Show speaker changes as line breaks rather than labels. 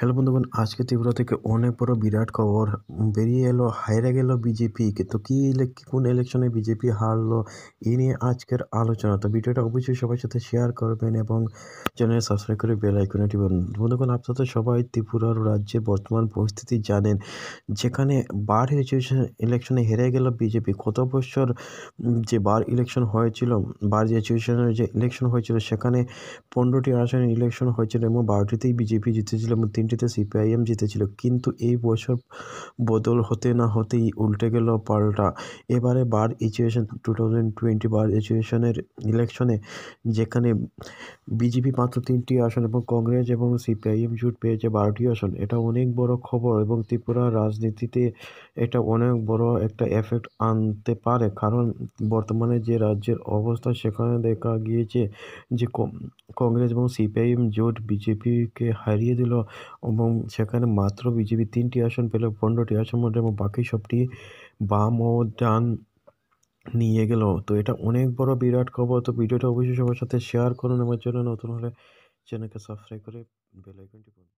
hello বন্ধুগণ আজকে ত্রিপুরা থেকে অনেক বড় বিরাট খবর বেরিয়ে এলো হাইরে গেল বিজেপি তো কী কোন ইলেকশনে বিজেপি হারলো এই নিয়ে আজকের আলোচনা তো ভিডিওটা অবশ্যই সবার সাথে শেয়ার করবেন এবং চ্যানেল সাবস্ক্রাইব করে বেল আইকনে টিপুন বন্ধুগণ আপনারা সবাই ত্রিপুরার রাজ্যের বর্তমান পরিস্থিতি জানেন যেখানে বার ইলেকশনে হেরে গেল বিজেপি কত বছর যে বার ইলেকশন হয়েছিল বার সিচুয়েশনের যে ইলেকশন হয়েছিল সেখানে পনেরোটি আসনের ইলেকশন হয়েছিল এবং বারোটিতেই বিজেপি জিতেছিল এবং তিনটিতে সিপিআইএম জিতেছিল কিন্তু এই বছর বদল হতে না হতেই উল্টে গেল পাল্টা এবারে বার ইচুয়েশন টু থাউজেন্ড টোয়েন্টি বার এজুকেশনের ইলেকশনে যেখানে বিজেপি মাত্র তিনটি আসন এবং কংগ্রেস এবং সিপিআইএম জুট পেয়েছে বারোটি আসন এটা অনেক বড় খবর এবং ত্রিপুরা রাজনীতিতে এটা অনেক বড় একটা এফেক্ট আনতে পারে কারণ বর্তমানে যে রাজ্যের অবস্থা সেখানে দেখা গিয়েছে যে কংগ্রেস এবং সিপিআইএম জোট বিজেপিকে হারিয়ে দিল এবং সেখানে মাত্র বিজেপি তিনটি আসন পেল পনেরোটি আসন মধ্যে এবং বাকি সবটি বাম ও ডান নিয়ে গেল তো এটা অনেক বড় বিরাট খবর তো ভিডিওটা অবশ্যই সবার সাথে শেয়ার করুন আমার জন্য নতুন হলে চ্যানেলকে সাবস্ক্রাইব করে বেলাইকনটি